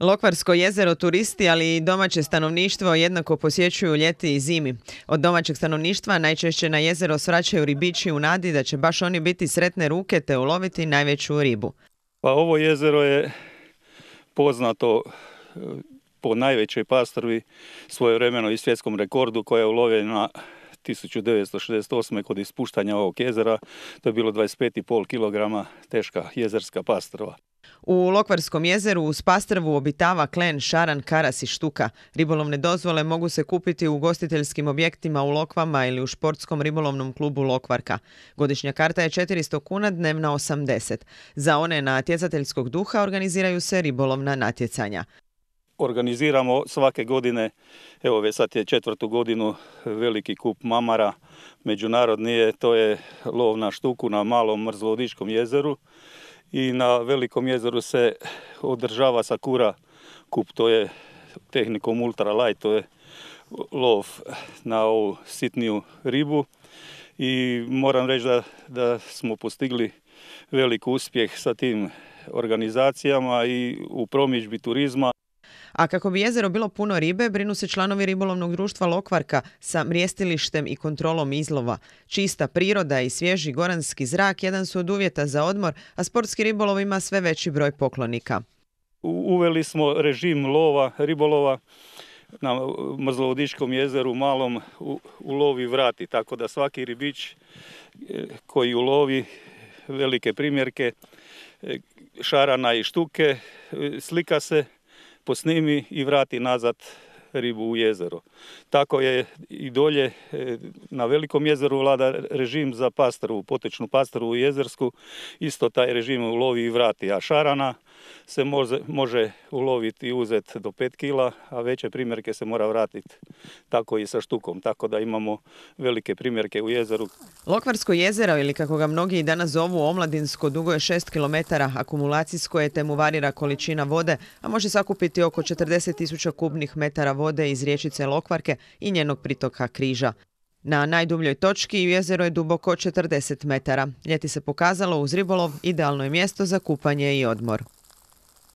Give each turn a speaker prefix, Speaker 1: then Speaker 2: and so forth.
Speaker 1: Lokvarsko jezero turisti, ali i domaće stanovništvo jednako posjećuju ljeti i zimi. Od domaćeg stanovništva najčešće na jezero svraćaju ribići u nadi da će baš oni biti sretne ruke te uloviti najveću ribu.
Speaker 2: Pa ovo jezero je poznato e, po najvećoj pastrvi svojevremeno i svjetskom rekordu koja je ulovljena 1968. kod ispuštanja ovog jezera. To je bilo 25,5 kg teška jezerska pastrva.
Speaker 1: U Lokvarskom jezeru u Pastrvu obitava klen, šaran, karas i štuka. Ribolovne dozvole mogu se kupiti u gostiteljskim objektima u Lokvama ili u športskom ribolovnom klubu Lokvarka. Godišnja karta je 400 kuna, dnevna 80. Za one natjecateljskog duha organiziraju se ribolovna natjecanja.
Speaker 2: Organiziramo svake godine, evo sad je četvrtu godinu, veliki kup mamara, Međunarodnije to je lov na štuku na malom Mrzlodičkom jezeru i na velikom jezeru se održava sakura kup, to je tehnikom ultra to je lov na ovu sitniju ribu i moram reći da, da smo postigli velik uspjeh sa tim organizacijama i u promičbi turizma.
Speaker 1: A kako bi jezero bilo puno ribe, brinu se članovi ribolovnog društva Lokvarka sa mrijestilištem i kontrolom izlova. Čista priroda i svježi goranski zrak jedan su od uvjeta za odmor, a sportski ribolov ima sve veći broj poklonika.
Speaker 2: Uveli smo režim lova, ribolova na Mrzlovodičkom jezeru malom u lovi vrati, tako da svaki ribić e, koji ulovi velike primjerke e, šarana i štuke, e, slika se posnimi i vrati nazad ribu u jezero. Tako je i dolje e, na velikom jezeru vlada režim za pastaru, potečnu pastaru u jezersku. Isto taj režim ulovi i vrati, a šarana se može, može uloviti i uzeti do 5 kila, a veće primjerke se mora vratiti tako i sa štukom, tako da imamo velike primjerke u jezeru.
Speaker 1: Lokvarsko jezero ili kako ga mnogi i danas zovu Omladinsko dugo je 6 km, akumulacijsko je temu varira količina vode, a može sakupiti oko 40.000 kubnih metara vode iz riječice Lokvarke i njenog pritoka Križa. Na najdubljoj točki jezero je duboko 40 metara. Ljeti se pokazalo uz ribolov idealno je mjesto za kupanje i odmor.